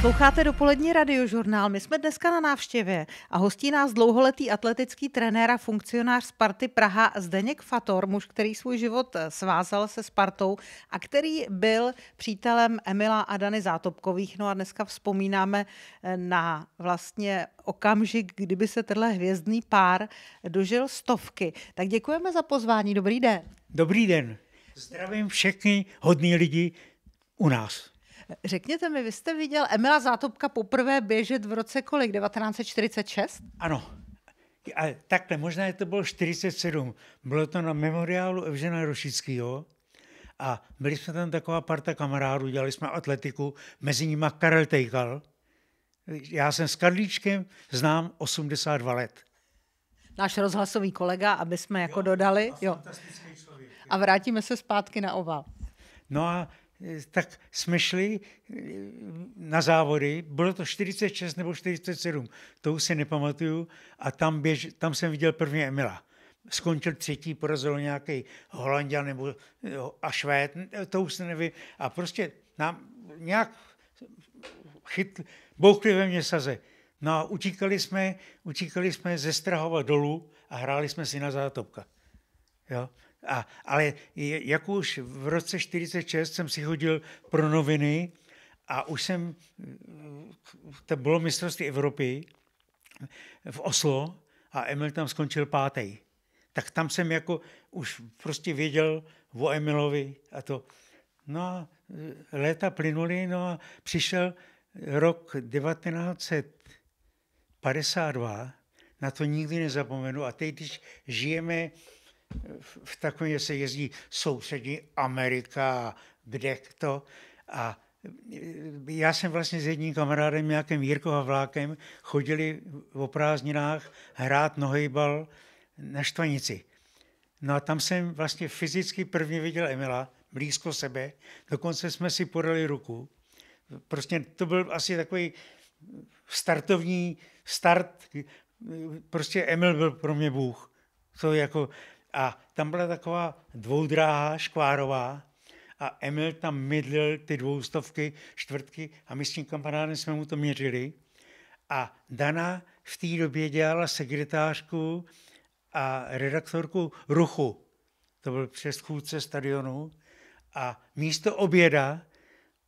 Posloucháte dopolední radiožurnál. My jsme dneska na návštěvě a hostí nás dlouholetý atletický trenér a funkcionář Sparty Praha Zdeněk Fator, muž, který svůj život svázal se Spartou a který byl přítelem Emila a Dany Zátopkových. No a dneska vzpomínáme na vlastně okamžik, kdyby se tenhle hvězdný pár dožil stovky. Tak děkujeme za pozvání. Dobrý den. Dobrý den. Zdravím všechny hodní lidi u nás. Řekněte mi, vy jste viděl Emila Zátopka poprvé běžet v roce kolik? 1946? Ano. A takhle, možná je to bylo 47. Bylo to na memoriálu Evžena Rošického a byli jsme tam taková parta kamarádů, dělali jsme atletiku, mezi nimi Karel Tejkal. Já jsem s Karlíčkem znám 82 let. Náš rozhlasový kolega, aby jsme jako jo, dodali. A jo. Člověk. A vrátíme se zpátky na oval. No a Eh, tak jsme šli eh, na závody, bylo to 46 nebo 47, to už si nepamatuju, a tam, běž, tam jsem viděl první Emila. Skončil třetí, porazil nějaký Holandian nebo eh, a Švéd, to už se nevím. A prostě nám nějak chytl, bouchli ve mě saze. No a utíkali jsme, utíkali jsme ze Strahova dolů a hráli jsme si na zátopka. Jo? A, ale jak už v roce 46 jsem si chodil pro noviny a už jsem, to bylo mistrovství Evropy v Oslo a Emil tam skončil pátý. Tak tam jsem jako už prostě věděl o Emilovi a to. No a léta plynuly, no a přišel rok 1952, na to nikdy nezapomenu. A teď, když žijeme v takovém se jezdí sousední Amerika, kde to. A e, já jsem vlastně s jedním kamarádem, nějakým Jirkou Vlákem, chodili o prázdninách hrát nohejbal na Štvanici. No a tam jsem vlastně fyzicky prvně viděl Emila, blízko sebe, dokonce jsme si podali ruku. Prostě to byl asi takový startovní start, e, prostě Emil byl pro mě Bůh. To jako a tam byla taková dvoudráha škvárová a Emil tam mydlil ty dvoustovky, čtvrtky a my s tím kamarádem jsme mu to měřili. A Dana v té době dělala sekretářku a redaktorku Ruchu. To byl chůdce stadionu. A místo oběda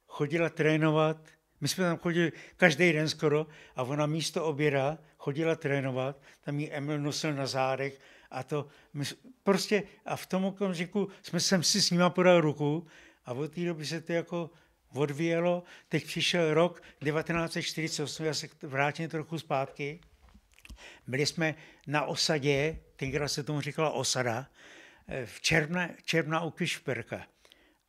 chodila trénovat. My jsme tam chodili každý den skoro a ona místo oběda chodila trénovat. Tam ji Emil nosil na zádech a to my, prostě a v tom okamžiku jsme sem si s nima podal ruku a od té doby se to jako odvíjelo. Teď přišel rok 1948, já se vrátím trochu zpátky. Byli jsme na osadě, tenkrát se tomu říkala osada, eh, v června, června u Kišperka.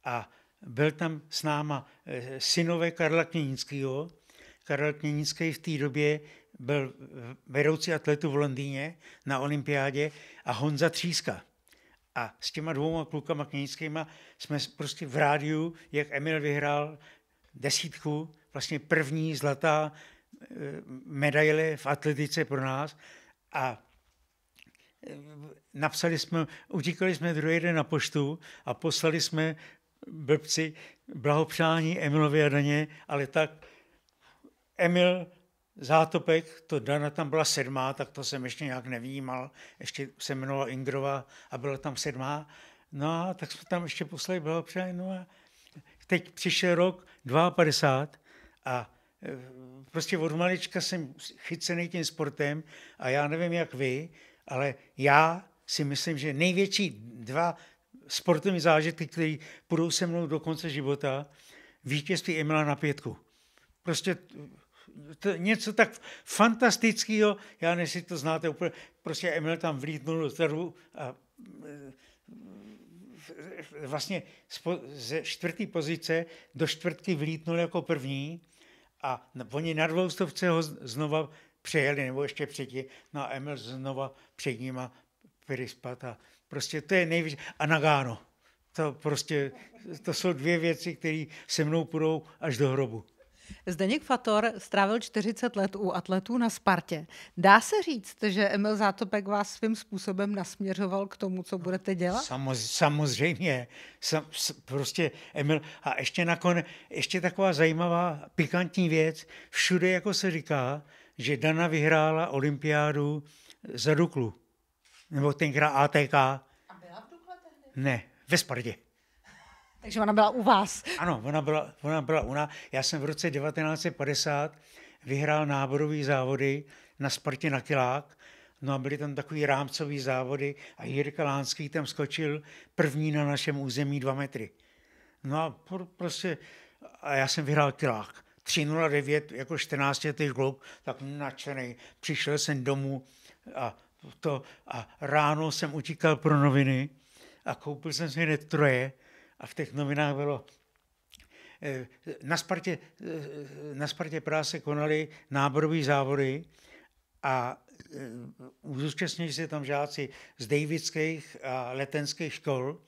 A byl tam s náma eh, synové Karla Kněnického. Karel Kněnický v té době byl vedoucí atletu v Londýně na olympiádě a Honza Tříska. A s těma dvouma klukama knižskýma jsme prostě v rádiu, jak Emil vyhrál desítku, vlastně první zlatá e, medaile v atletice pro nás a e, napsali jsme, utíkali jsme druhý den na poštu a poslali jsme blbci blahopřání Emilovi a Daně, ale tak Emil Zátopek, to Dana tam byla sedmá, tak to jsem ještě nějak nevnímal. Ještě se jmenovala Ingrova a byla tam sedmá. No a tak jsme tam ještě poslali blahopřeji. No a teď přišel rok 52 a eh, prostě od malička jsem chycený tím sportem a já nevím, jak vy, ale já si myslím, že největší dva sportovní zážitky, které půjdou se mnou do konce života, vítězství Emila na pětku. Prostě to, něco tak fantastického, já nevím, to znáte úplně, prostě Emil tam vlítnul do trhu a e, e, vlastně ze čtvrté pozice do čtvrtky vlítnul jako první a oni na dvoustovce ho znova přejeli, nebo ještě předtím, no a Emil znova před a Pirispat a prostě to je nejvíc, a Nagano. To prostě, to jsou dvě věci, které se mnou půjdou až do hrobu. Zdeněk Fator strávil 40 let u atletů na Spartě. Dá se říct, že Emil Zátopek vás svým způsobem nasměřoval k tomu, co no, budete dělat? Samoz, samozřejmě. Sam, prostě Emil. A ještě nakonec, ještě taková zajímavá, pikantní věc. Všude jako se říká, že Dana vyhrála olympiádu za Duklu. Nebo tenkrát ATK. A byla v Dukle tehdy? Ne, ve Spartě. Takže ona byla u vás. Ano, ona byla, ona byla u nás. Já jsem v roce 1950 vyhrál náborové závody na Spartě na Kilák. No a byly tam takový rámcový závody a Jirka Lánský tam skočil první na našem území dva metry. No a prostě, a já jsem vyhrál Kilák. 309 jako 14 letý klub, tak nadšený. Přišel jsem domů a, to, a ráno jsem utíkal pro noviny a koupil jsem si hned troje a v těch novinách bylo, eh, na Spartě, eh, na Spartě Praha se konaly náborové závody a eh, zúčastnili se tam žáci z Davidských a letenských škol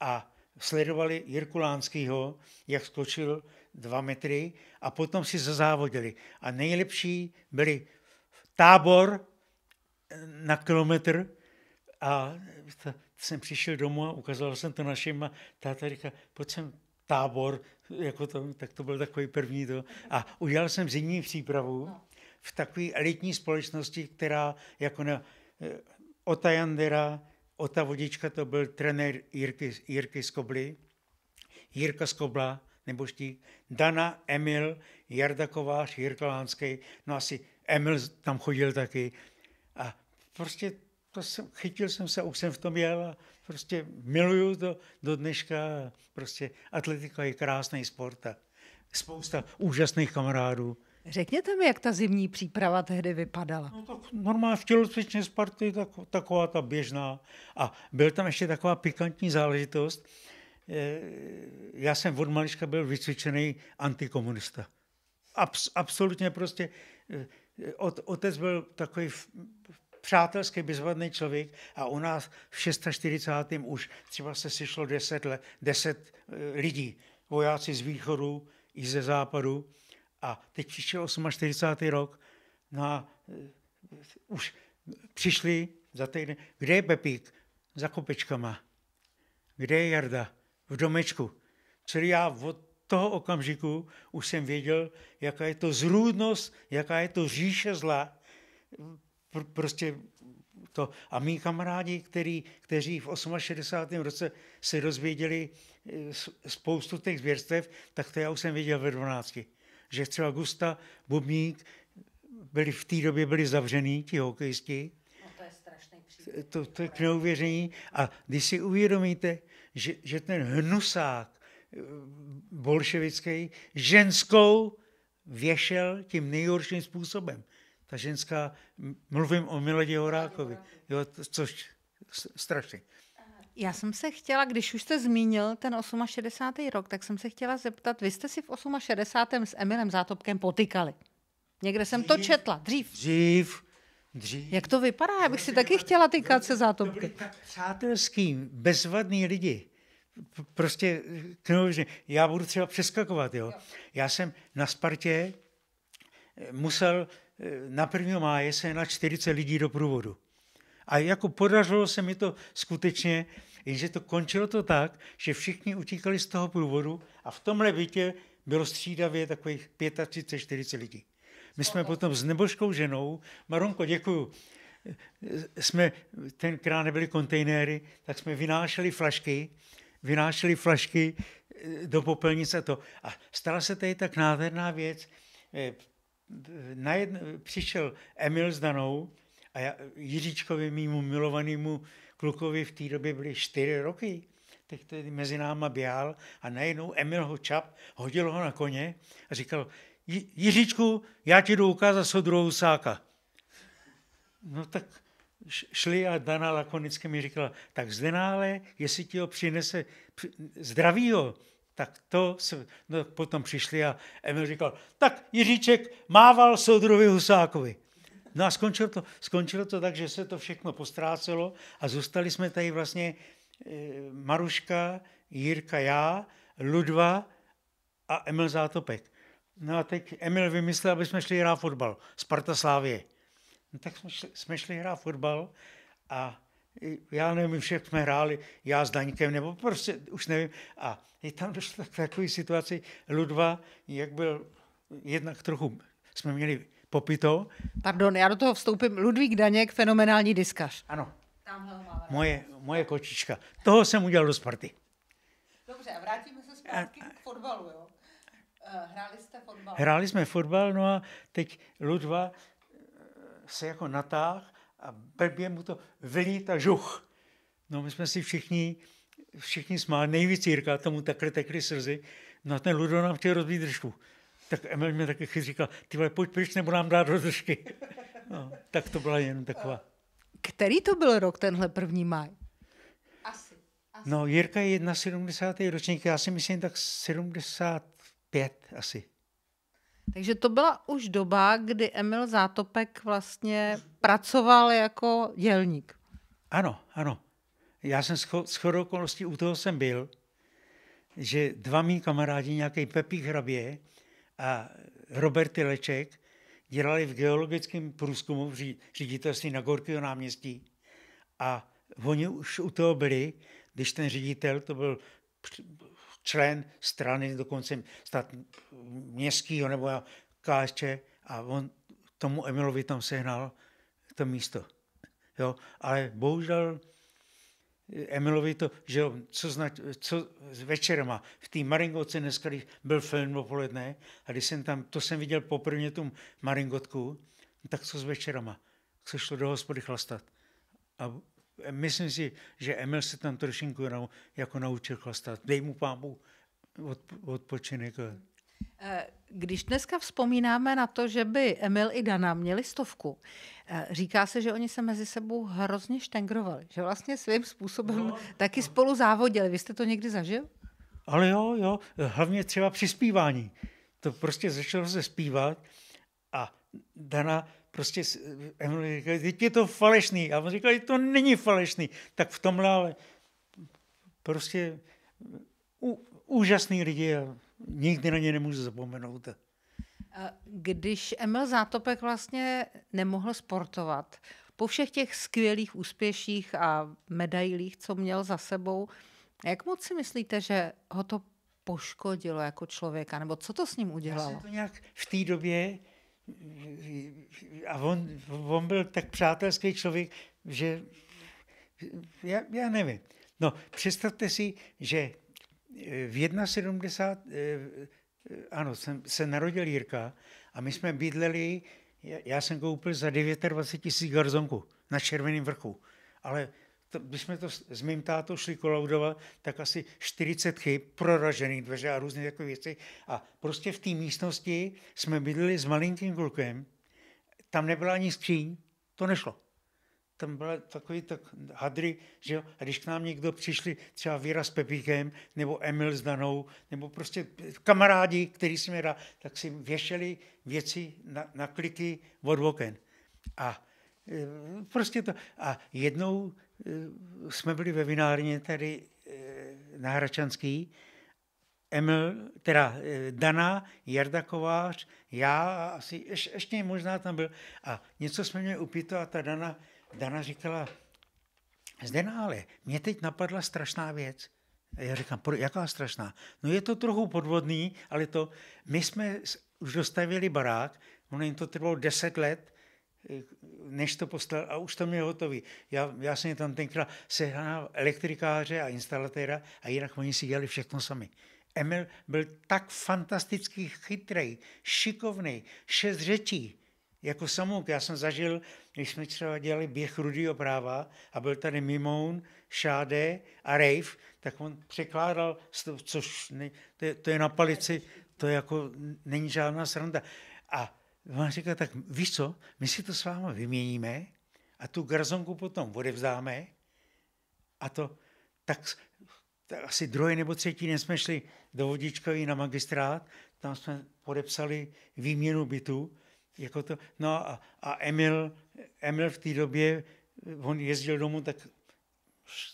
a sledovali Jirku Lánskýho, jak skočil dva metry a potom si zazávodili. A nejlepší byli tábor na kilometr a jsem přišel domů a ukázal jsem to našim a táta říká, pojď sem tábor, jako to, tak to byl takový první to. A udělal jsem zimní přípravu no. v takové elitní společnosti, která jako na eh, Ota Jandera, Ota Vodička, to byl trenér Jirky, Jirky Skobly, Jirka Skobla, nebo štík, Dana, Emil, Jarda Kovář, Jirka Lánskej, no asi Emil tam chodil taky. A prostě to jsem, chytil jsem se už jsem v tom jel a prostě miluju to do dneška. Prostě atletika je krásný sport a spousta úžasných kamarádů. Řekněte mi, jak ta zimní příprava tehdy vypadala. No tak normálně v tělocvičně Sparty tak, taková ta běžná. A byl tam ještě taková pikantní záležitost. Eh, já jsem od malička byl vycvičený antikomunista. Abs, absolutně prostě. Eh, eh, otec byl takový Přátelský, bezvadný člověk a u nás v 640. už třeba se sešlo 10, 10 eh, lidí, vojáci z východu i ze západu a teď přišel 48. rok no a eh, už přišli za týden, kde je Pepík? Za kopečkama. Kde je Jarda? V domečku. Čili já od toho okamžiku už jsem věděl, jaká je to zrůdnost, jaká je to říše zla, Pr- prostě to. A mý kamarádi, který, kteří v 68. roce se dozvěděli eh, spoustu těch zvěrstev, tak to já už jsem viděl ve 12. Že třeba Gusta, Bubník, byli v té době byli zavřený, ti hokejisti. No to je strašný příběh. To, to je k neuvěření. A když si uvědomíte, že, že ten hnusák eh, bolševický ženskou věšel tím nejhorším způsobem ta ženská, mluvím o Miladě Horákovi, jo, což strašně. Já jsem se chtěla, když už jste zmínil ten 68. rok, tak jsem se chtěla zeptat, vy jste si v 68. s Emilem Zátopkem potykali. Někde jsem dřív, to četla, dřív. Dřív, dřív. Jak to vypadá? Já bych si taky chtěla týkat se Zátopkem. Přátelský, bezvadný lidi. Prostě, eh, no, já budu třeba přeskakovat, jo. Já jsem na Spartě eh, musel na 1. máje se na 40 lidí do průvodu. A jako podařilo se mi to skutečně, jenže to končilo to tak, že všichni utíkali z toho průvodu a v tomhle bytě bylo střídavě takových 35-40 lidí. My jsme potom s nebožkou ženou, Maronko, děkuju, jsme tenkrát nebyly kontejnery, tak jsme vynášeli flašky, vynášeli flašky eh, do popelnice to. A stala se tady tak nádherná věc, eh, na jedno, přišel Emil s Danou a já, Jiříčkovi, mýmu milovanému klukovi v té době byly čtyři roky, tak tedy mezi náma běhal a najednou Emil ho čap, hodil ho na koně a říkal, Jiříčku, já ti jdu ukázat druhou sáka. No tak šli a Dana lakonicky mi říkala, tak zde nále, jestli ti ho přinese zdravýho, tak to jsme, no, potom přišli a Emil říkal, tak Jiříček mával soudrovi Husákovi. No a skončilo to, skončilo to tak, že se to všechno postrácelo a zůstali jsme tady vlastně eh, Maruška, Jirka, já, Ludva a Emil Zátopek. No a teď Emil vymyslel, aby jsme šli hrát fotbal. Sparta Slávě. No tak jsme šli, jsme šli hrát fotbal a já nevím, všech jsme hráli, já s Daňkem, nebo prostě, už nevím. A je tam došlo k takové situaci, Ludva, jak byl, jednak trochu jsme měli popito. Pardon, já do toho vstoupím. Ludvík Daněk, fenomenální diskař. Ano. Moje, moje kočička. Toho jsem udělal do Sparty. Dobře, a vrátíme se zpátky k fotbalu, jo? Eh, hráli jste fotbal? Hráli jsme fotbal, no a teď Ludva eh, se jako natáhl a blbě mu to vylít a žuch. No my jsme si všichni, všichni smáli, nejvíc Jirka, tomu takhle tekly slzy, no a ten Ludo nám chtěl rozbít držku. Tak Emil mi taky chyt říkal, ty vole, pojď pryč, nebo nám dát do držky. No, tak to byla jen taková. Který to byl rok, tenhle první maj? Asi. No, Jirka je 71. ročník, já si myslím tak 75 asi. Takže to byla už doba, kdy Emil Zátopek vlastně pracoval jako dělník. Ano, ano. Já jsem s okolností u toho jsem byl, že dva mý kamarádi, nějaký Pepí Hrabě a Robert Leček, dělali v geologickém průzkumu v ředitelství na Gorkého náměstí a oni už u toho byli, když ten ředitel, to byl člen strany, dokonce stát městského nebo KSČ a on tomu Emilovi tam sehnal to místo. Jo? Ale bohužel Emilovi to, že jo, co, znač, co s večerama v té maringotce dneska, když byl film dopoledne, a když jsem tam, to jsem viděl poprvé tu Maringotku, tak co s večerama, co šlo do hospody chlastat. A Myslím si, že Emil se tam trošinku jako naučil chlastat. Dej mu pámu od, odpočinek. Eh, když dneska vzpomínáme na to, že by Emil i Dana měli stovku, eh, říká se, že oni se mezi sebou hrozně štengrovali, že vlastně svým způsobem no, taky no. spolu závodili. Vy jste to někdy zažil? Ale jo, jo, hlavně třeba při zpívání. To prostě začalo se zpívat a Dana prostě, Emily eh, říkali, teď je to falešný. A on říkal, že to není falešný. Tak v tomhle ale prostě ú, úžasný lidi a nikdy na ně nemůžu zapomenout. Když Emil Zátopek vlastně nemohl sportovat, po všech těch skvělých úspěších a medailích, co měl za sebou, jak moc si myslíte, že ho to poškodilo jako člověka, nebo co to s ním udělalo? Já jsem to nějak v té době a on, on byl tak přátelský člověk, že já, já nevím. No, představte si, že eh, v 71, eh, ano, jsem, se narodil Jirka a my jsme bydleli, já jsem koupil za 29 tisíc garzonku na Červeném vrchu, ale to, když jsme to s, mým tátou šli kolaudovat, tak asi 40 chyb, proražený dveře a různé takové věci. A prostě v té místnosti jsme bydleli s malinkým klukem, tam nebyla ani skříň, to nešlo. Tam byla takový tak hadry, že jo? a když k nám někdo přišli, třeba Víra s Pepíkem, nebo Emil s Danou, nebo prostě kamarádi, který jsme dá, tak si věšeli věci na, na kliky od oken. A e, Prostě to. A jednou Eh, jsme byli ve vinárně tady eh, na Hračanský, Emil, teda eh, Dana, Jarda Kovář, já asi, ješ, ještě možná tam byl. A něco jsme měli upito a ta Dana, Dana říkala, Zdenále, mě teď napadla strašná věc. A já říkám, jaká strašná? No je to trochu podvodný, ale to, my jsme už dostavili barák, ono jim to trvalo 10 let, Eh, než to poslal a už to měl hotový. Já, já jsem tam tenkrát sehnal elektrikáře a instalatéra a jinak oni si dělali všechno sami. Emil byl tak fantasticky chytrý, šikovný, šest řečí, jako samouk. Já jsem zažil, když jsme třeba dělali běh rudýho práva a byl tady Mimoun, Šáde a Rave, tak on překládal, což ne, to, je, to je na palici, to je jako není žádná sranda. A Ona říká, tak víš co, my si to s váma vyměníme a tu garzonku potom odevzdáme a to tak, tak asi druhý nebo třetí den jsme šli do vodičkový na magistrát, tam jsme podepsali výměnu bytu, jako to, no a, a Emil, Emil v té době, on jezdil domů tak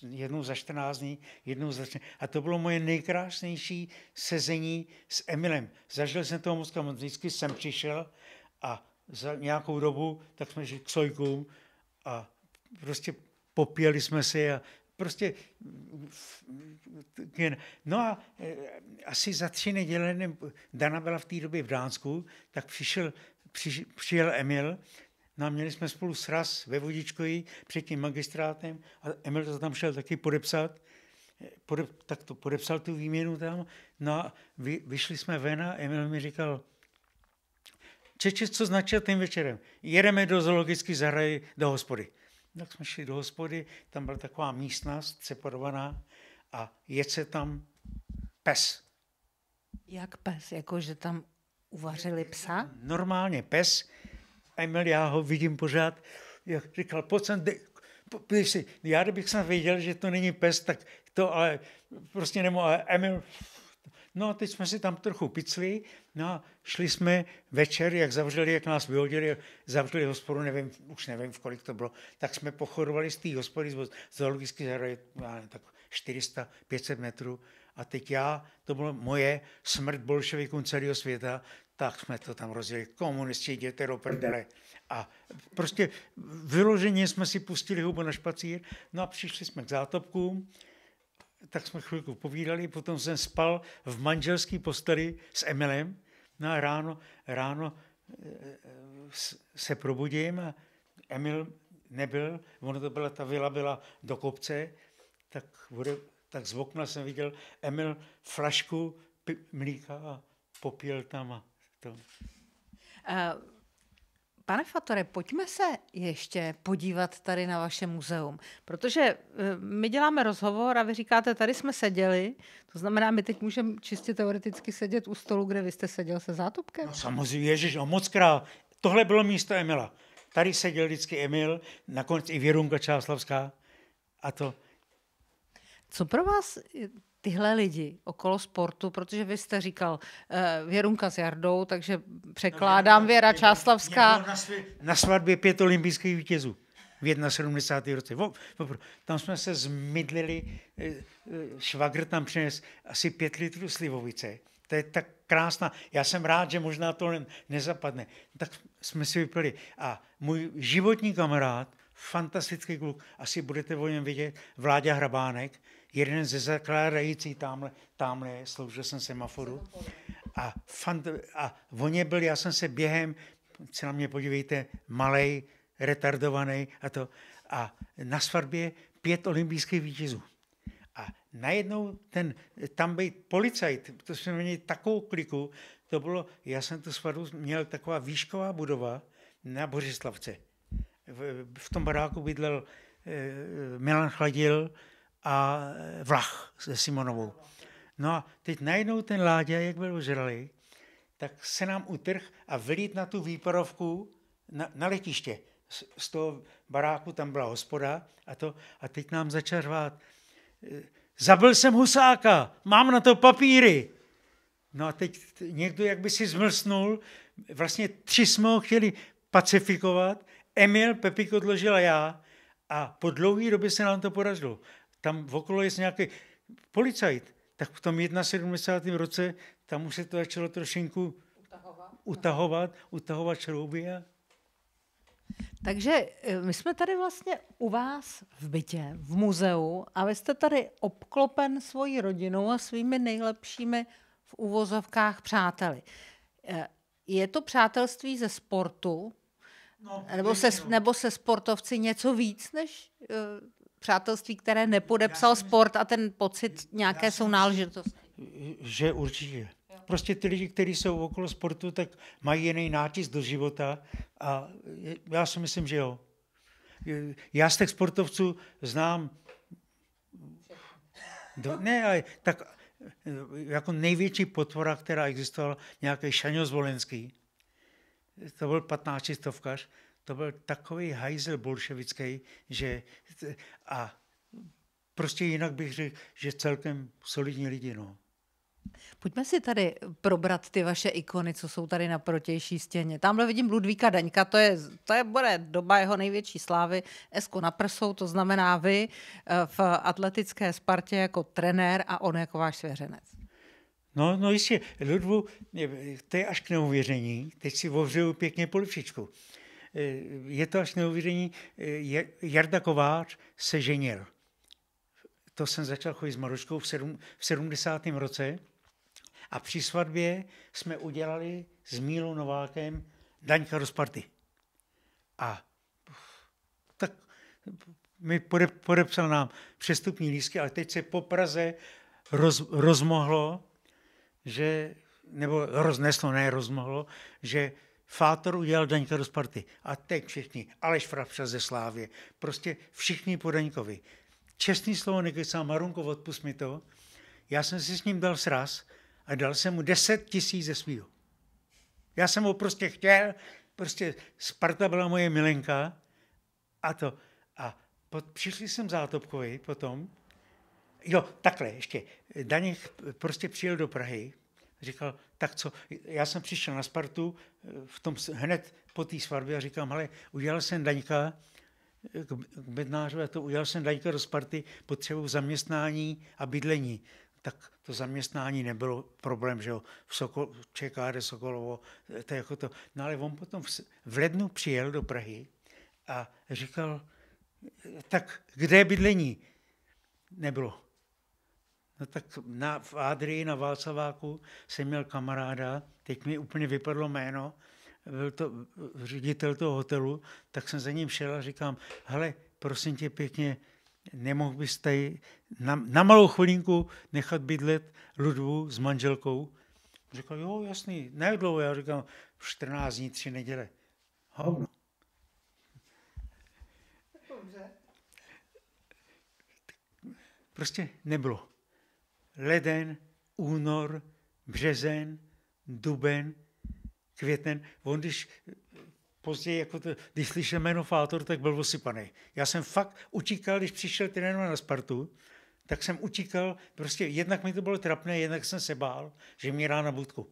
jednou za 14 dní, jednou za 14. A to bylo moje nejkrásnější sezení s Emilem. Zažil jsem toho moc, vždycky jsem přišel a za nějakou dobu tak jsme šli k sojkům a prostě popíjeli jsme si a prostě... Mm, mm, no a eh, asi za tři neděle, Dana byla v té době v Dánsku, tak přišel, při, přijel Emil, No měli jsme spolu sraz ve Vodičkoji před tím magistrátem a Emil to tam šel taky podepsat. Eh, Podep, tak to podepsal tu výměnu tam. No a vy, vyšli jsme ven a Emil mi říkal, Čeče, co značil tím večerem? Jedeme do zoologické zahrady, do hospody. Tak jsme šli do hospody, tam byla taková místnost separovaná a je se tam pes. Jak pes? Jakože tam uvařili psa? Normálně pes. Emil, já ho vidím pořád, jak říkal, pojď sem, si, já kdybych jsem věděl, že to není pes, tak to ale prostě nemohl. Emil, no teď jsme si tam trochu picli, no a šli jsme večer, jak zavřeli, jak nás vyhodili, zavřeli hospodu, nevím, už nevím, v kolik to bylo, tak jsme pochodovali z té hospody z zoologické zahrady, tak 400-500 metrů. A teď já, to bylo moje smrt bolševiků celého světa, tak jsme to tam rozjeli. Komunisti, jděte do prdele. A prostě vyloženě jsme si pustili hubu na špacír, no a přišli jsme k zátopkům, tak jsme chvilku povídali, potom jsem spal v manželské posteli s Emilem, No a ráno, ráno eh, eh, se probudím a Emil nebyl, ono to byla, ta vila byla do kopce, tak, bude, tak z okna jsem viděl Emil flašku mlíka a popíl tam a to. Uh... Pane Fatore, pojďme se ještě podívat tady na vaše muzeum, protože eh, my děláme rozhovor a vy říkáte, tady jsme seděli, to znamená, my teď můžeme čistě teoreticky sedět u stolu, kde vy jste seděl se zátupkem. No samozřejmě, ježiš, o no moc krát. Tohle bylo místo Emila. Tady seděl vždycky Emil, nakonec i Věrunka Čáslavská a to. Co pro vás tyhle lidi okolo sportu, protože vy jste říkal uh, Věrunka s Jardou, takže překládám no, Věra Čáslavská. Na, svě, na svatbě pět olympijských vítězů v 71. roce. O, tam jsme se zmydlili, švagr tam přines asi pět litrů slivovice. To je tak krásná, já jsem rád, že možná to nezapadne. Tak jsme si vypili. A můj životní kamarád, fantastický kluk, asi budete o něm vidět, Vláďa Hrabánek, jeden ze zakládající tamhle, tamhle sloužil jsem semaforu. A, fant, a voně byl, já jsem se během, se na mě podívejte, malej, retardovaný a to. A na svatbě pět olympijských vítězů. A najednou ten, tam byl policajt, to jsme měli takovou kliku, to bylo, já jsem tu svatbu měl taková výšková budova na Bořislavce. V, v tom baráku bydlel eh, Milan Chladil, a eh, Vlach se Simonovou. No a teď najednou ten Láďa, jak byl ožralý, tak se nám utrh a vylít na tu výparovku na, na letiště. Z, z toho baráku tam byla hospoda a, to, a teď nám začal řvát. Eh, zabil jsem husáka, mám na to papíry. No a teď někdo jak by si zmlsnul, vlastně tři jsme ho chtěli pacifikovat, Emil, Pepik odložil a já a po dlouhé době se nám to podařilo. Tam okolo je nějaký policajt, tak v tom 71. roce tam už se to začalo trošinku utahovat, utahovat, utahovat šrouby. A... Takže eh, my jsme tady vlastně u vás v bytě, v muzeu a vy jste tady obklopen svojí rodinou a svými nejlepšími v uvozovkách přáteli. Eh, je to přátelství ze sportu? No, nebo, se, nebo se sportovci něco víc než eh, přátelství, které nepodepsal sport a ten pocit nějaké jsou náležitosti. Že určitě. Prostě ty lidi, kteří jsou okolo sportu, tak mají jiný nátisk do života a já si myslím, že jo. Já z těch sportovců znám do, ne, ale tak eh, jako největší potvora, která existovala, nějaký Šaňo Zvolenský, to byl 15 stovkař, to byl takový hajzel bolševický, že a prostě jinak bych řekl, že celkem solidní lidi, no. Pojďme si tady probrat ty vaše ikony, co jsou tady na protější stěně. Tamhle vidím Ludvíka Daňka, to je, to je bude doba jeho největší slávy. Esko na prsou, to znamená vy eh, v atletické Spartě jako trenér a on jako váš svěřenec. No, no jistě, Ludvu, to je až k neuvěření. Teď si ovřeju pěkně polivčičku. Eh, je to až neuvěření, eh, Jarda Kovář se ženil. To jsem začal chodit s Maruškou v, sedm, v 70. roce a při svatbě jsme udělali s Mílou Novákem Daňka rozparty. A tak mi podepsal nám přestupní lístky, ale teď se po Praze roz, rozmohlo, že, nebo rozneslo, ne rozmohlo, že Fátor udělal Daňka do Sparty. A teď všichni. Aleš Frapša ze Slávě. Prostě všichni po Daňkovi. Čestný slovo sám Marunko, odpust mi to. Já jsem si s ním dal sraz a dal jsem mu 10 tisíc ze svýho. Já jsem ho prostě chtěl, prostě Sparta byla moje milenka a to. A pod, přišli jsem Zátopkovi potom, jo, takhle ještě, Daněk prostě přijel do Prahy Říkal, tak co, já jsem přišel na Spartu eh, v tom, hned po té svatbě a říkám, hele, udělal jsem Daňka, eh, k bednářové to udělal jsem Daňka do Sparty, potřebuji zaměstnání a bydlení. Tak to zaměstnání nebylo problém, že jo, v Sokol, ČKD Sokolovo, eh, to jako to. No ale on potom v, v lednu přijel do Prahy a říkal, tak kde je bydlení? Nebylo. No tak na, v Adrii na Václaváku jsem měl kamaráda, teď mi úplně vypadlo jméno, byl to ředitel toho hotelu, tak jsem za ním šel a říkám, hele, prosím tě pěkně, nemohl bys tady na, na malou chvilinku nechat bydlet Ludvu s manželkou? Říkal, jo, jasný, ne dlouho, já říkám, 14 dní, 3 neděle. Hovno. Dobře. Prostě nebylo leden, únor, březen, duben, květen. On když eh, později, jako to, když slyšel jméno Fátor, tak byl osypaný. Já jsem fakt utíkal, když přišel trénovat na Spartu, tak jsem utíkal, prostě jednak mi to bylo trapné, jednak jsem se bál, že mi na budku.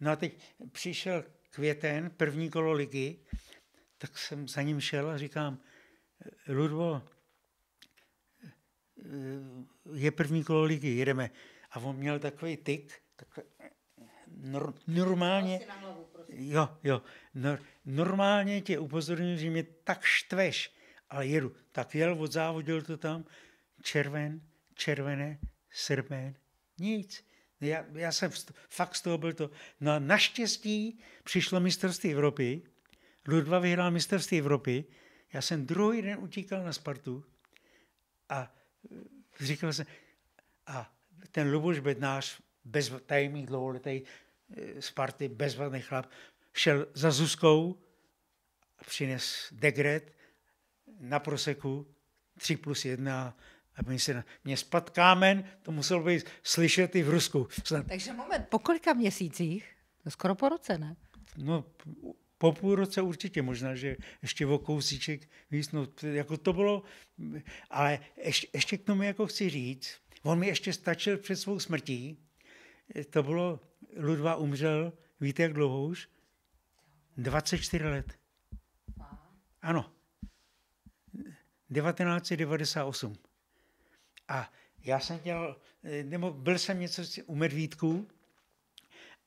No a teď přišel květen, první kolo ligy, tak jsem za ním šel a říkám, eh, Ludvo, Eh, je první kolo ligy, jedeme. A on měl takový tik, takhle, nor, normálně, hlavu, jo, jo, nor, normálně tě upozorňuji, že mě tak štveš, ale jedu. Tak jel, odzávodil to tam, červen, červené, srpen, nic. Já, já jsem fakt z toho byl to. No a naštěstí přišlo mistrovství Evropy, Ludva vyhrál mistrovství Evropy, já jsem druhý den utíkal na Spartu a říkal jsem, a ten Luboš Bednář, bez, tajemný dlouholetý z eh, party, bezvadný chlap, šel za Zuzkou, přines degret na proseku 3 plus 1 a my se, na mě spad kámen, to muselo být slyšet i v Rusku. Snad. Takže moment, po kolika měsících? Skoro po roce, ne? No, po půl roce určitě, možná, že ještě o kousíček víc, no, jako to bylo, ale ještě, ještě k tomu jako chci říct, on mi ještě stačil před svou smrtí, to bylo, Ludva umřel, víte jak dlouho už? 24 let. Ano. 1998. A já jsem dělal, nebo byl jsem něco u medvídků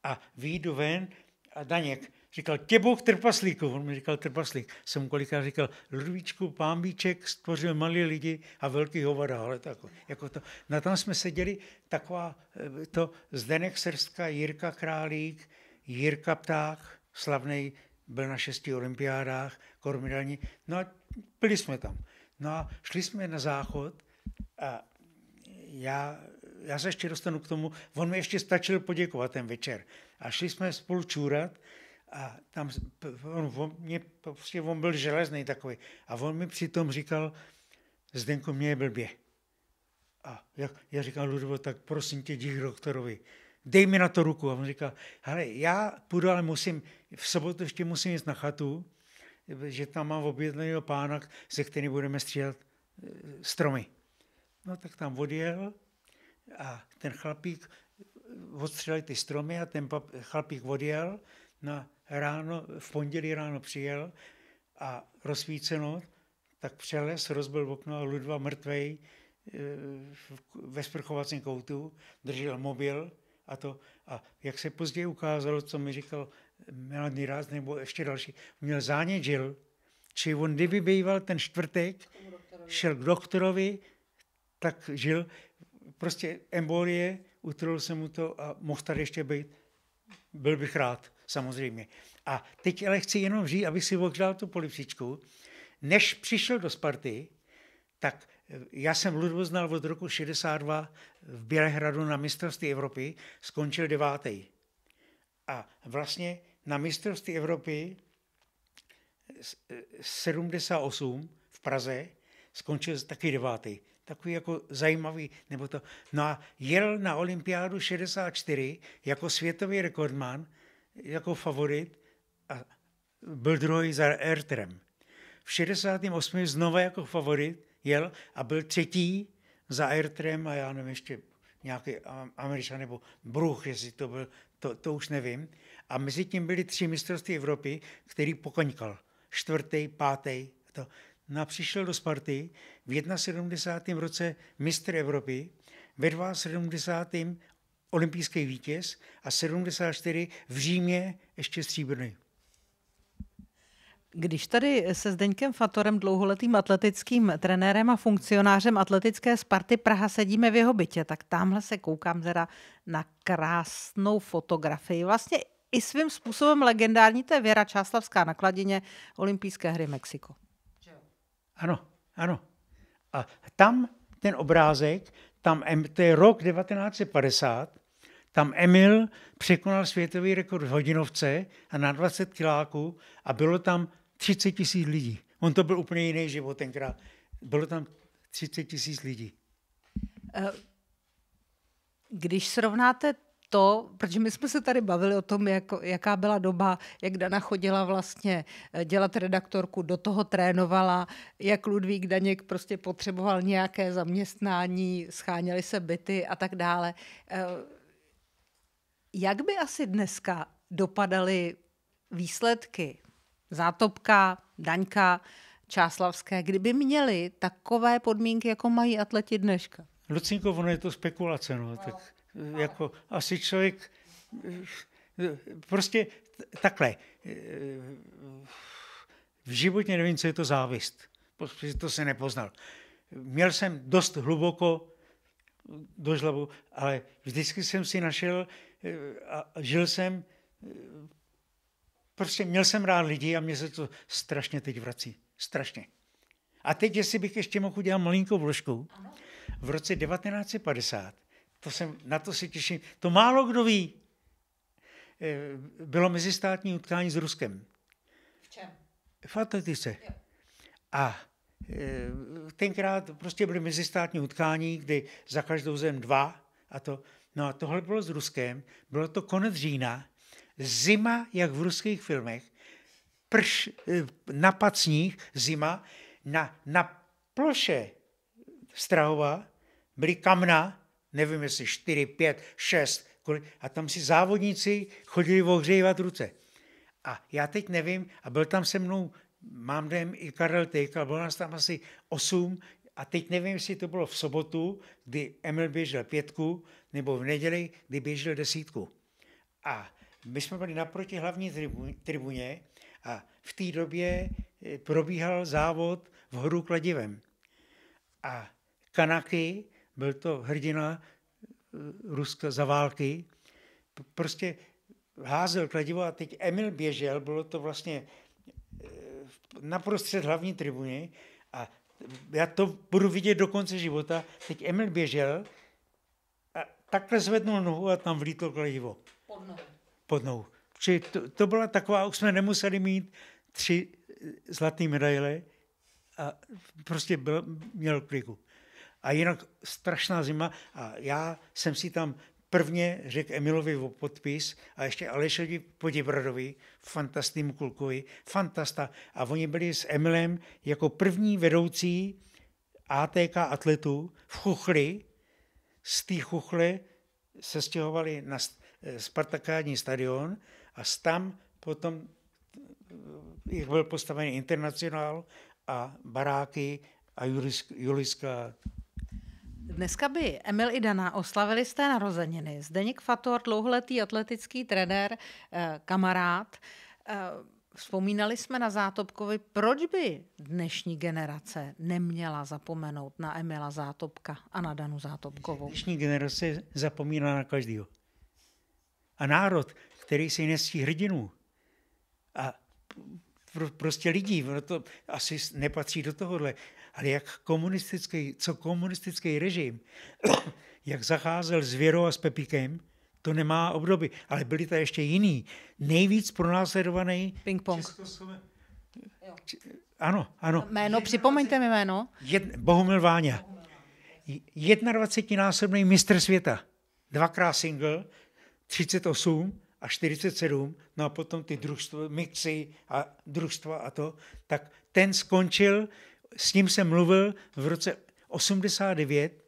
a výjdu ven a Daněk, Říkal, tě Bůh trpaslíku. On mi říkal trpaslík. Jsem mu kolikrát říkal, Ludvíčku, pámbíček stvořil malý lidi a velký hovada. Ale tak, jako, jako to. Na tom jsme seděli, taková eh, to Zdenek Srstka, Jirka Králík, Jirka Pták, slavný, byl na šesti olympiádách, kormidelní. No a byli jsme tam. No a šli jsme na záchod a já, já se ještě dostanu k tomu, on mi ještě stačil poděkovat ten večer. A šli jsme spolu čůrat a tam on, on, mě, prostě on byl železný takový. A on mi přitom říkal, Zdenko, mě je blbě. A jak, já říkal Ludvo, tak prosím tě, dík doktorovi. Dej mi na to ruku. A on říkal, hele, já půjdu, ale musím, v sobotu ještě musím jít na chatu, že tam mám objednaného pána, se kterým budeme střílet eh, stromy. No tak tam odjel a ten chlapík eh, odstřelil ty stromy a ten chlapík odjel, no ráno, v pondělí ráno přijel a rozsvíceno, tak přeles, rozbil okno a Ludva mrtvej e, ve sprchovacím koutu, držel mobil a to. A jak se později ukázalo, co mi říkal Milan Ráz nebo ještě další, měl zánět žil, či on kdyby býval ten čtvrtek, šel k doktorovi, tak žil, prostě embolie, utrhl se mu to a mohl tady ještě být, byl bych rád samozřejmě. A teď ale chci jenom říct, aby si ohdal tu polipčičku. Než přišel do Sparty, tak eh, já jsem Ludvo znal od roku 62 v Bělehradu na mistrovství Evropy, skončil devátý. A vlastně na mistrovství Evropy 78 eh, v Praze skončil taky devátý. Takový jako zajímavý, nebo to. No a jel na olympiádu 64 jako světový rekordman jako favorit a byl druhý za Ertrem. V 68. znova jako favorit jel a byl třetí za Ertrem a já nevím, ještě nějaký Američan nebo Bruch, jestli to byl, to, to už nevím. A mezi tím byly tři mistrovství Evropy, který pokoňkal. Čtvrtý, pátý. To. No a přišel do Sparty v 71. roce mistr Evropy, ve 72 olympijský vítěz a 74 v Římě ještě stříbrný. Když tady se Zdeňkem Fatorem, dlouholetým atletickým trenérem a funkcionářem atletické Sparty Praha sedíme v jeho bytě, tak tamhle se koukám teda na krásnou fotografii. Vlastně i svým způsobem legendární, to je Věra Čáslavská na kladině Olympijské hry Mexiko. Ano, ano. A tam ten obrázek, tam, to je rok 1950 tam Emil překonal světový rekord v hodinovce a na 20 kiláků a bylo tam 30 tisíc lidí. On to byl úplně jiný život tenkrát. Bylo tam 30 tisíc lidí. Eh, když srovnáte to, protože my jsme se tady bavili o tom, jak, jaká byla doba, jak Dana chodila vlastně eh, dělat redaktorku, do toho trénovala, jak Ludvík Daněk prostě potřeboval nějaké zaměstnání, scháněly se byty a tak dále. Eh, jak by asi dneska dopadaly výsledky Zátopka, Daňka, Čáslavské, kdyby měli takové podmínky, jako mají atleti dneška? Lucinko, ono je to spekulace, no, tak no. jako asi člověk prostě takhle v životě nevím, co je to závist, protože to se nepoznal. Měl jsem dost hluboko do žlabu, ale vždycky jsem si našel a žil jsem, prostě měl jsem rád lidi a mě se to strašně teď vrací. Strašně. A teď, jestli bych ještě mohl udělat malinkou vložku, v roce 1950, to jsem, na to si těším, to málo kdo ví, eh, bylo mezistátní utkání s Ruskem. V čem? V atletice. A eh, tenkrát prostě byly mezistátní utkání, kdy za každou zem dva a to. No a tohle bylo s Ruskem, bylo to konec října, zima, jak v ruských filmech, prš, eh, napad sníh, zima, na, na ploše Strahova byly kamna, nevím jestli 4, 5, 6, a tam si závodníci chodili ohřívat ruce. A já teď nevím, a byl tam se mnou, mám dojem i Karel Tejkal, bylo nás tam asi 8 a teď nevím, jestli to bylo v sobotu, kdy Emil běžel pětku, nebo v neděli, kdy běžel desítku. A my jsme byli naproti hlavní tribuně a v té době eh, probíhal závod v horu kladivem. A Kanaky, byl to hrdina eh, Ruska za války, prostě házel kladivo a teď Emil běžel, bylo to vlastně eh, naprostřed hlavní tribuny a já to budu vidět do konce života. Teď Emil běžel a takhle zvednul nohu a tam vlítlo kladivo. Pod nohu. Pod nohu. to, to byla taková, už jsme nemuseli mít tři eh, zlatý medaile a prostě byl, měl kliku. A jinak strašná zima a já jsem si tam Prvně řekl Emilovi o podpis a ještě Alešovi Poděbradovi, fantastnímu kulkovi, fantasta. A oni byli s Emilem jako první vedoucí ATK atletů v Chuchli. Z té Chuchle se stěhovali na eh, Spartakádní stadion a tam potom eh, jich byl postavený internacionál a baráky a Juliska Dneska by Emil i Dana oslavili z té narozeniny. Zdeněk Fator, dlouholetý atletický trenér, eh, kamarád, eh, Vzpomínali jsme na Zátopkovi, proč by dnešní generace neměla zapomenout na Emila Zátopka a na Danu Zátopkovou? Dnešní generace zapomíná na každého. A národ, který si nestí hrdinu a pro, prostě lidí, to asi nepatří do tohohle ale jak komunistický, co komunistický režim, jak zacházel s Věrou a s Pepíkem, to nemá obdoby. Ale byli tady ještě jiný. Nejvíc pronásledovaný... Ping-pong. Ano, ano. Jméno, připomeňte mi jméno. Bohumil Váňa. 21-násobný mistr světa. Dvakrát single, 38 a 47, no a potom ty družstva, mixy a družstva a to, tak ten skončil s ním jsem mluvil v roce 89,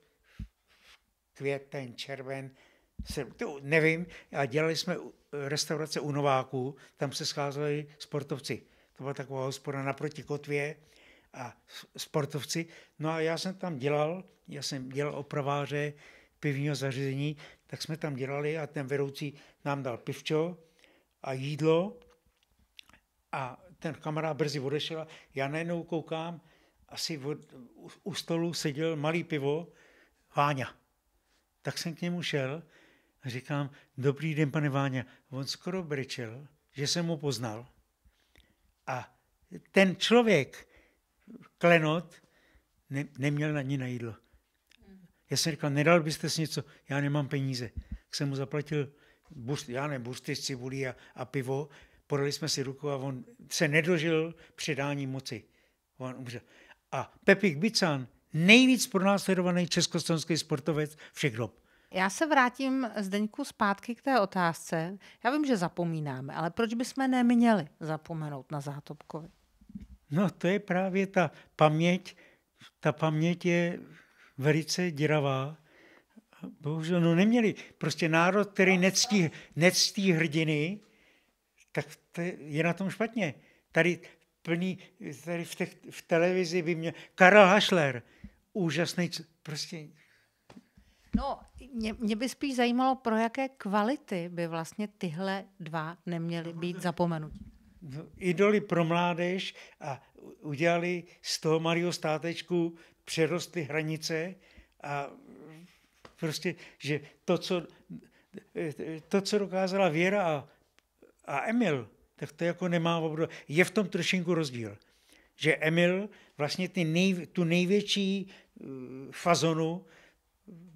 květen, červen, se, to nevím, a dělali jsme restaurace u Nováků, tam se scházeli sportovci. To byla taková hospoda naproti kotvě a sportovci. No a já jsem tam dělal, já jsem dělal opraváře pivního zařízení, tak jsme tam dělali a ten vedoucí nám dal pivčo a jídlo a ten kamarád brzy odešel já najednou koukám, asi od, u, u stolu seděl malý pivo, Váňa. Tak jsem k němu šel a říkám, dobrý den, pane Váňa. On skoro brečel, že jsem mu poznal. A ten člověk, klenot, ne, neměl ani na jídlo. Já jsem říkal, nedal byste si něco, já nemám peníze. Tak jsem mu zaplatil, bust, já ne, busty cibulí a, a pivo, podali jsme si ruku a on se nedožil předání moci. On umřel a Pepik Bican, nejvíc pronásledovaný československý sportovec všech dob. Já se vrátím, Zdeňku, zpátky k té otázce. Já vím, že zapomínáme, ale proč bychom neměli zapomenout na Zátopkovi? No to je právě ta paměť. Ta paměť je velice děravá. Bohužel, no neměli. Prostě národ, který nectí, nectí hrdiny, tak je na tom špatně. Tady plný, tady v, těch, v televizi by mě... Karel Hašler, úžasný, prostě... No, mě, mě by spíš zajímalo, pro jaké kvality by vlastně tyhle dva neměly být zapomenuti. No, pro mládež a udělali z toho Mario státečku, přerostly hranice a prostě, že to, co, to, co dokázala Věra a, a Emil, tak to jako nemá obdobu. Je v tom trošinku rozdíl, že Emil vlastně ty nej, tu největší eh, fazonu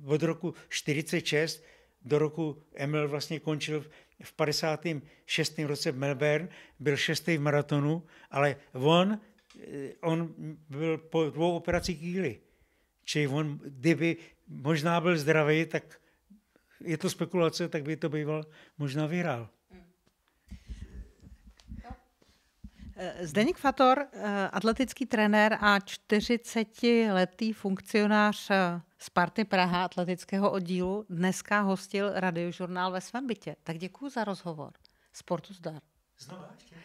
od roku 46 do roku Emil vlastně končil v 56. roce v Melbourne, byl šestý v maratonu, ale on, eh, on byl po dvou operacích kýly. Čili on, kdyby možná byl zdravý, tak je to spekulace, tak by to býval možná vyhrál. Eh, Zdeněk Fator, eh, atletický trenér a 40-letý funkcionář eh, Sparty Praha atletického oddílu, dneska hostil radiožurnál ve svém bytě. Tak děkuji za rozhovor. Sportu zdar. Znovu ještě.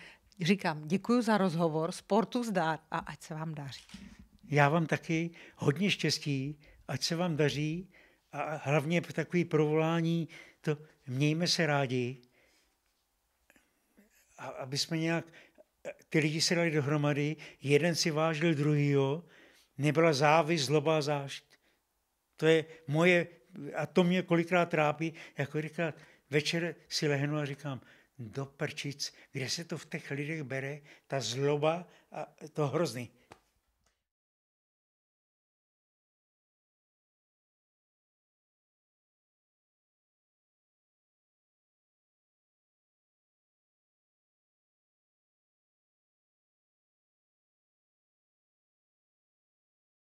Říkám, děkuji za rozhovor, sportu zdar a ať se vám daří. Já vám taky hodně štěstí, ať se vám daří a hlavně takový provolání, to mějme se rádi, a, aby jsme nějak ty lidi se dali dohromady, jeden si vážil druhýho, nebyla závis, zloba, zášť. To je moje, a to mě kolikrát trápí, jako říkat, večer si lehnu a říkám, do prčic, kde se to v těch lidech bere, ta zloba, a to hrozný.